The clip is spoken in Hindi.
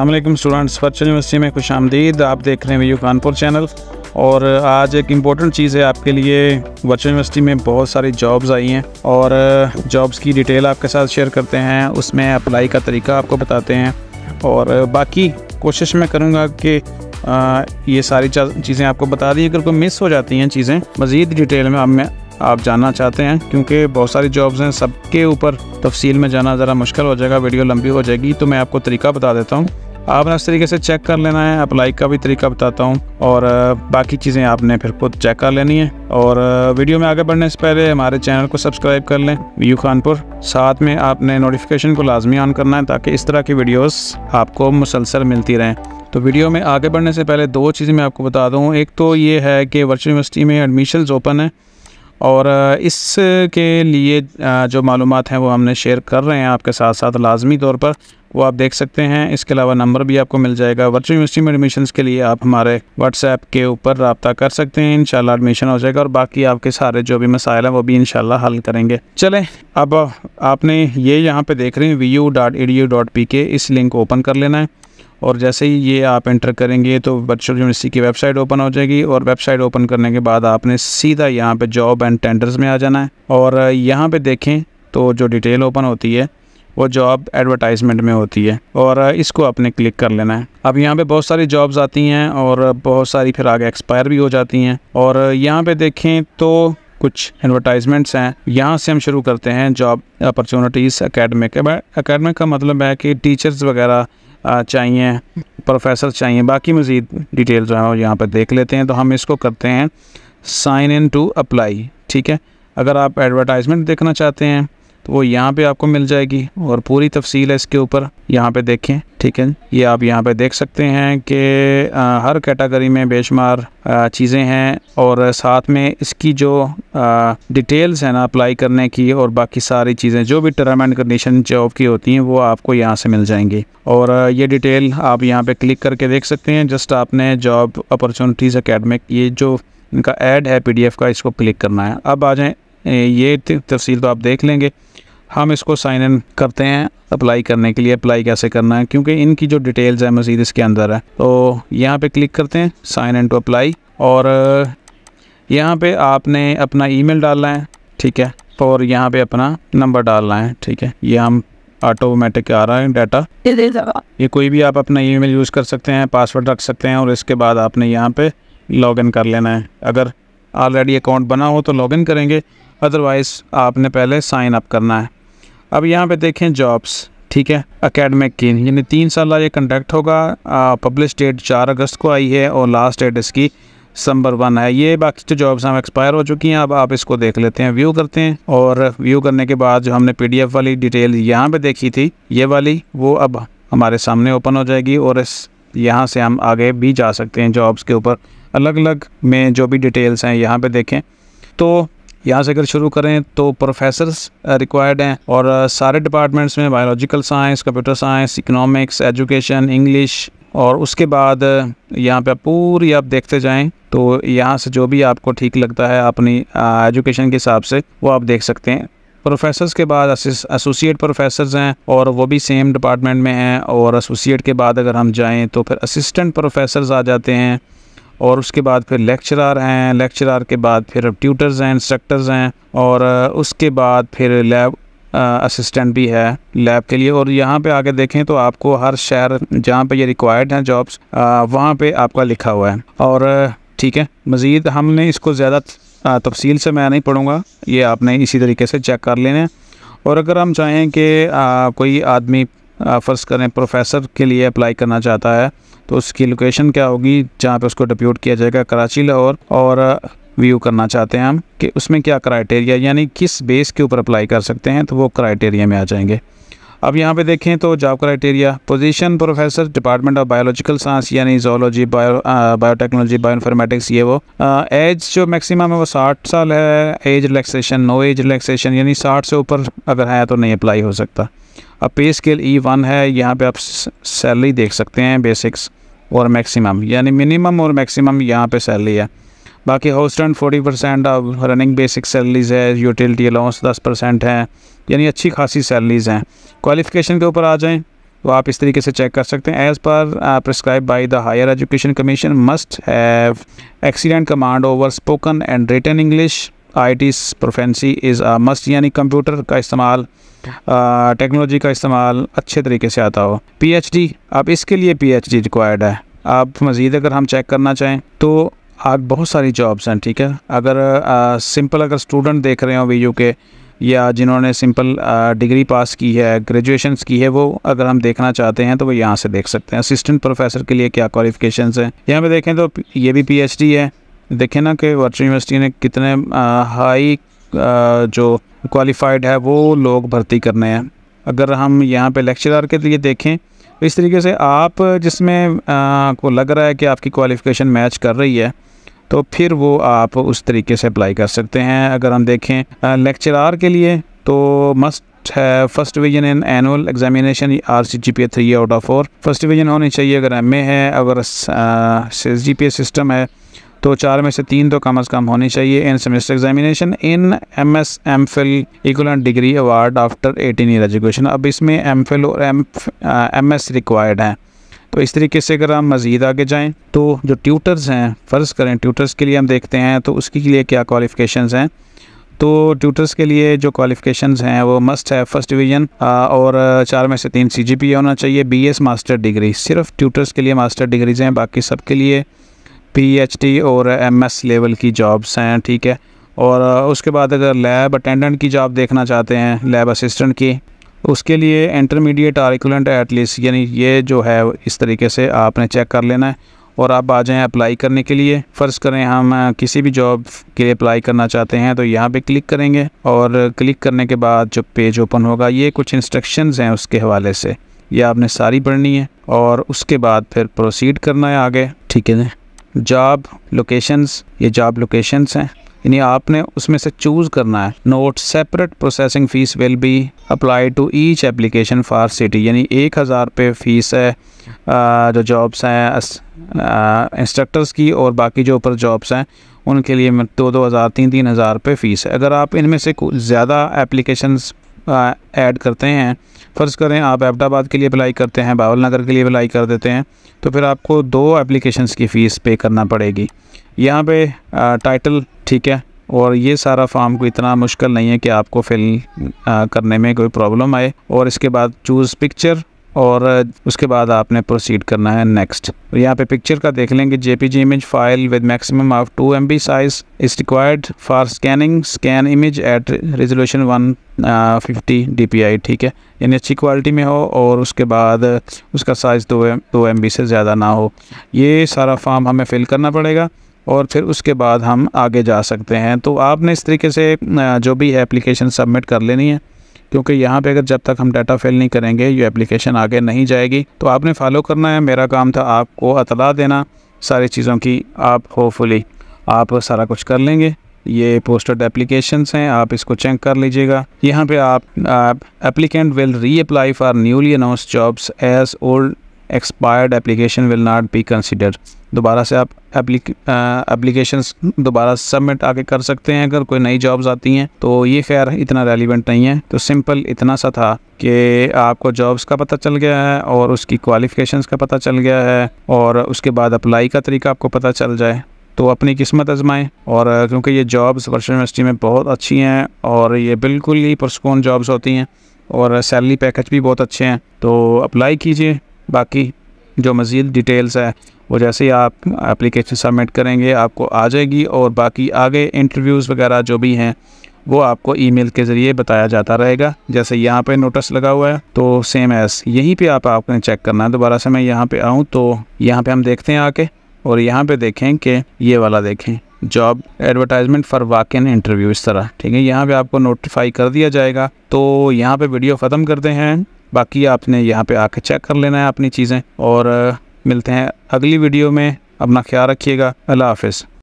अल्लाम स्टूडेंट्स वर्चुअल यूनिवर्सिटी में खुश आमदीद आप देख रहे हैं व्यू कानपुर चैनल और आज एक इम्पॉर्टेंट चीज़ है आपके लिए वर्चुअल यूनिवर्सिटी में बहुत सारी जॉब्स आई हैं और जॉब्स की डिटेल आपके साथ शेयर करते हैं उसमें अप्लाई का तरीका आपको बताते हैं और बाकी कोशिश मैं करूँगा कि ये सारी चीज़ें आपको बता दी अगर कोई मिस हो जाती हैं चीज़ें मज़ीद डिटेल में अब मैं आप जानना चाहते हैं क्योंकि बहुत सारी जॉब्स हैं सबके ऊपर तफसील में जाना ज़रा मुश्किल हो जाएगा वीडियो लंबी हो जाएगी तो मैं आपको तरीका बता देता हूँ आपने इस तरीके से चेक कर लेना है अप्लाई का भी तरीका बताता हूँ और बाकी चीज़ें आपने फिर खुद चेक कर लेनी है और वीडियो में आगे बढ़ने से पहले हमारे चैनल को सब्सक्राइब कर लें व्यू खानपुर साथ में आपने नोटिफिकेशन को लाजमी ऑन करना है ताकि इस तरह की वीडियोस आपको मुसलसल मिलती रहें तो वीडियो में आगे बढ़ने से पहले दो चीज़ें मैं आपको बता दूँ एक तो ये है कि वर्चुअल यूनिवर्सिटी में एडमिशन ओपन है और इसके लिए जो मालूम हैं वो हमने शेयर कर रहे हैं आपके साथ साथ लाजमी तौर पर वो आप देख सकते हैं इसके अलावा नंबर भी आपको मिल जाएगा वर्चुअल यूनिवर्सिटी में एडमिशन के लिए आप हमारे व्हाट्सएप के ऊपर रबता कर सकते हैं इनशाला एडमिशन हो जाएगा और बाकी आपके सारे जो भी मसाइल हैं वो भी इनशाला हल करेंगे चलें अब आपने ये यहाँ पर देख रहे हैं V U dot E D U dot P K इस लिंक को ओपन कर लेना है और जैसे ही ये आप इंटर करेंगे तो वर्चुअल यूनिवर्सिटी की वेबसाइट ओपन हो जाएगी और वेबसाइट ओपन करने के बाद आपने सीधा यहाँ पर जॉब एंड टेंडर्स में आ जाना है और यहाँ पर देखें तो जो डिटेल ओपन होती है वो जॉब एडवर्टाइजमेंट में होती है और इसको आपने क्लिक कर लेना है अब यहाँ पे बहुत सारी जॉब्स आती हैं और बहुत सारी फिर आगे एक्सपायर भी हो जाती हैं और यहाँ पर देखें तो कुछ एडवर्टाइजमेंट्स हैं यहाँ से हम शुरू करते हैं जॉब अपॉर्चुनिटीज़ अकेडमिक अकेडमिक का मतलब है कि टीचर्स वगैरह चाहिए प्रोफेसर चाहिए बाकी मज़ीद डिटेल जो है वो यहाँ पर देख लेते हैं तो हम इसको करते हैं साइन इन टू अप्लाई ठीक है अगर आप एडवर्टाइजमेंट देखना चाहते हैं तो वो यहाँ पे आपको मिल जाएगी और पूरी तफसील है इसके ऊपर यहाँ पे देखें ठीक है ये आप यहाँ पे देख सकते हैं कि हर कैटेगरी में बेशुमार चीज़ें हैं और साथ में इसकी जो डिटेल्स हैं ना अप्लाई करने की और बाकी सारी चीज़ें जो भी टर्म एंड कंडीशन जॉब की होती हैं वो आपको यहाँ से मिल जाएंगी और ये डिटेल आप यहाँ पर क्लिक करके देख सकते हैं जस्ट आपने जॉब अपॉर्चुनिटीज़ अकेडमिक ये जो इनका एड है पी का इसको क्लिक करना है अब आ जाएँ ये तफसील तो आप देख लेंगे हम इसको साइन इन करते हैं अप्लाई करने के लिए अप्लाई कैसे करना है क्योंकि इनकी जो डिटेल्स है मज़ीद इसके अंदर है तो यहाँ पे क्लिक करते हैं साइन इन टू अप्लाई और यहाँ पे आपने अपना ईमेल डालना है ठीक है और यहाँ पे अपना नंबर डालना है ठीक है ये हम ऑटोमेटिक आ रहा है डाटा ये कोई भी आप अपना ई यूज़ कर सकते हैं पासवर्ड रख सकते हैं और इसके बाद आपने यहाँ पे इन कर लेना है अगर ऑलरेडी अकाउंट बना हो तो लॉगिन करेंगे अदरवाइज़ आपने पहले साइन अप करना है अब यहाँ पे देखें जॉब्स ठीक है अकेडमिक की यानी तीन साल ये कंडक्ट होगा पब्लिश डेट चार अगस्त को आई है और लास्ट डेट इसकी सम्बर वन है ये बाकी जो जॉब्स हम एक्सपायर हो चुकी हैं अब आप इसको देख लेते हैं व्यू करते हैं और व्यू करने के बाद जो हमने पी वाली डिटेल यहाँ पर देखी थी ये वाली वो अब हमारे सामने ओपन हो जाएगी और इस यहाँ से हम आगे भी जा सकते हैं जॉब्स के ऊपर अलग अलग में जो भी डिटेल्स हैं यहाँ पर देखें तो यहाँ से अगर शुरू करें तो प्रोफेसर्स रिक्वायर्ड uh, हैं और uh, सारे डिपार्टमेंट्स में biological science computer science economics education English और उसके बाद uh, यहाँ पे पूरी आप देखते जाएं तो यहाँ से जो भी आपको ठीक लगता है अपनी एजुकेशन के हिसाब से वो आप देख सकते हैं प्रोफेसर्स के बाद एसोसिएट प्रोफेसर्स हैं और वो भी सेम डिपार्टमेंट में हैं और एसोसिएट के बाद अगर हम जाएं तो फिर असिस्टेंट प्रोफेसर्स आ जाते हैं और उसके बाद फिर लेक्चरर हैं लेक्चरार के बाद फिर ट्यूटर्स हैं इंस्ट्रक्टर्स हैं और उसके बाद फिर लैब असिस्टेंट भी है लैब के लिए और यहाँ पे आके देखें तो आपको हर शहर जहाँ पे ये रिक्वायर्ड हैं जॉब्स वहाँ पे आपका लिखा हुआ है और ठीक है मज़ीद हमने इसको ज़्यादा तफसील से मैं नहीं पढ़ूँगा ये आपने इसी तरीके से चेक कर लेने और अगर हम चाहें कि कोई आदमी फ़र्ज़ करें प्रोफेसर के लिए अप्लाई करना चाहता है तो उसकी लोकेशन क्या होगी जहाँ पे उसको डिप्यूट किया जाएगा कराची लाहौर और व्यू करना चाहते हैं हम कि उसमें क्या क्राइटेरिया यानी किस बेस के ऊपर अप्लाई कर सकते हैं तो वो क्राइटेरिया में आ जाएंगे अब यहाँ पे देखें तो job criteria position professor department of biological science यानी zoology bio biotechnology bio informatics ये वो एज जो मैक्सिमम है वो 60 साल है age relaxation no age relaxation यानी 60 से ऊपर अगर है तो नहीं अप्लाई हो सकता अब पे स्केल ई वन है यहाँ पर आप सैलरी देख सकते हैं बेसिक्स और मैक्सिमम यानी मिनिमम और मैक्सिमम यहाँ पे सैलरी है बाकी हाउस रेंट फोर्टी परसेंट अब रनिंग बेसिक सैलरीज़ है यूटिलिटी अलाउंस दस परसेंट है यानी अच्छी खासी सैलरीज़ हैं क्वालिफ़िकेशन के ऊपर आ जाएँ तो आप इस तरीके से चेक कर सकते हैं एज़ पर prescribed by the higher education commission must have accident command over spoken and return English I T proficiency is must यानी कंप्यूटर का इस्तेमाल टेक्नोलॉजी का इस्तेमाल अच्छे तरीके से आता हो पी एच डी अब इसके लिए पी एच डी रिक्वायर्ड है आप मज़ीद अगर हम चेक करना चाहें तो आज बहुत सारी जॉब्स हैं ठीक है अगर आ, सिंपल अगर स्टूडेंट देख रहे हो वी यू के या जिन्होंने सिंपल डिग्री पास की है ग्रेजुएशन की है वो अगर हम देखना चाहते हैं तो वो यहाँ से देख सकते हैं असिस्टेंट प्रोफेसर के लिए क्या क्वालिफिकेशंस हैं यहाँ पे देखें तो ये भी पीएचडी है देखें ना कि वर्चुअल यूनिवर्सिटी ने कितने आ, हाई आ, जो क्वालिफाइड है वो लोग भर्ती करने हैं अगर हम यहाँ पे लेक्चरर के लिए देखें तो इस तरीके से आप जिसमें को लग रहा है कि आपकी क्वालिफ़िकेशन मैच कर रही है तो फिर वो आप उस तरीके से अप्लाई कर सकते हैं अगर हम देखें लेक्चरार के लिए तो मस्ट है first division in annual examination R C G P A three out of four first division होनी चाहिए अगर एम ए है अगर जी पी ए सिस्टम है तो चार में से तीन तो कम अज़ कम होनी चाहिए in semester examination in M S M phil equivalent degree award after eighteen year education अब इसमें एम फिल और एम एम एस रिक्वायर्ड हैं तो इस तरीके से अगर हम मज़ीद आगे जाएँ तो जो ट्यूटर्स हैं फ़र्ज़ करें ट्यूटर्स के लिए हम देखते हैं तो उसके लिए क्या क्वालिफ़िकेशन हैं तो ट्यूटर्स के लिए जो क्वालिफ़िकेशन हैं वो मस्ट है फ़र्स्ट डिवीज़न और uh, चार में से तीन सी जी पी होना चाहिए बी एस मास्टर डिग्री सिर्फ ट्यूटर्स के लिए मास्टर डिग्रीज़ हैं बाकी सब के लिए पीएचडी और एमएस लेवल की जॉब्स हैं ठीक है और uh, उसके बाद अगर लैब अटेंडेंट की जॉब देखना चाहते हैं लैब असिस्टेंट की उसके लिए इंटरमीडिएट आर्कुलेंट एटलीस्ट यानी ये जो है इस तरीके से आपने चेक कर लेना है और आप आ जाएँ अप्लाई करने के लिए फ़र्ज़ करें हम uh, किसी भी जॉब के लिए अप्लाई करना चाहते हैं तो यहाँ पे क्लिक करेंगे और क्लिक करने के बाद जो पेज ओपन होगा ये कुछ इंस्ट्रक्शंस हैं उसके हवाले से ये आपने सारी पढ़नी है और उसके बाद फिर प्रोसीड करना है आगे ठीक है जॉब लोकेशंस ये जॉब लोकेशंस हैं यानी आपने उसमें से चूज़ करना है note separate processing fees will be apply to each application for city यानी एक हज़ार रुपये फ़ीस है जो जॉब्स हैं इंस्ट्रक्टर्स की और बाकी जो ऊपर जॉब्स हैं उनके लिए दो दो हज़ार तीन तीन हज़ार रुपये फ़ीस है अगर आप इनमें से ज़्यादा एप्लीकेशंस ऐड करते हैं फ़र्ज़ करें आप एबटाबाद के लिए अप्लाई करते हैं बावल नगर के लिए अप्लाई कर देते हैं तो फिर आपको दो एप्लीकेशंस की फ़ीस पे करना पड़ेगी यहाँ पे आ, टाइटल ठीक है और ये सारा फॉर्म को इतना मुश्किल नहीं है कि आपको फिल आ, करने में कोई प्रॉब्लम आए और इसके बाद चूज़ पिक्चर और उसके बाद आपने प्रोसीड करना है नेक्स्ट यहाँ पे पिक्चर का देख लेंगे JPG image file with maximum of two M B size is required for scanning scan image at resolution one fifty D P I ठीक है यानी अच्छी क्वालिटी में हो और उसके बाद उसका साइज़ दो दो एम बी से ज़्यादा ना हो ये सारा फॉर्म हमें फिल करना पड़ेगा और फिर उसके बाद हम आगे जा सकते हैं तो आपने इस तरीके से uh, जो भी एप्लीकेशन सबमिट कर लेनी है क्योंकि यहाँ पे अगर जब तक हम डाटा फिल नहीं करेंगे ये एप्लीकेशन आगे नहीं जाएगी तो आपने फॉलो करना है मेरा काम था आपको अतला देना सारी चीज़ों की आप होपफुली आप सारा कुछ कर लेंगे ये पोस्टेड एप्लीकेशन हैं आप इसको चेक कर लीजिएगा यहाँ पे आप applicant will reapply for newly announce jobs as old expired application will not be consider दोबारा से आप एप्लीकेशंस दोबारा सबमिट आके कर सकते हैं अगर कोई नई जॉब्स आती हैं तो ये खैर इतना रेलिवेंट नहीं है तो सिंपल इतना सा था कि आपको जॉब्स का पता चल गया है और उसकी क्वालिफिकेशंस का पता चल गया है और उसके बाद अप्लाई का तरीका आपको पता चल जाए तो अपनी किस्मत आजमाएं और क्योंकि ये जॉब्स वर्षा यूनिवर्सिटी में बहुत अच्छी हैं और ये बिल्कुल ही पुरस्कून जॉब्स होती हैं और सैलरी पैकेज भी बहुत अच्छे हैं तो अप्लाई कीजिए बाकी जो मज़ीद डिटेल्स है वो जैसे ही आप एप्लीकेशन सबमिट करेंगे आपको आ जाएगी और बाकी आगे इंटरव्यूज़ वगैरह जो भी हैं वो आपको ईमेल के ज़रिए बताया जाता रहेगा जैसे यहाँ पे नोटिस लगा हुआ है तो सेम एस यहीं पे आप आपने चेक करना है दोबारा से मैं यहाँ पे आऊँ तो यहाँ पे हम देखते हैं आके और यहाँ पे देखें कि ये वाला देखें job advertisement for walk in interview इस तरह ठीक है यहाँ पर आपको नोटिफाई कर दिया जाएगा तो यहाँ पर वीडियो ख़त्म करते हैं बाकी आपने यहाँ पर आके चेक कर लेना है अपनी चीज़ें और मिलते हैं अगली वीडियो में अपना ख्याल रखिएगा अल्लाह हाफिज़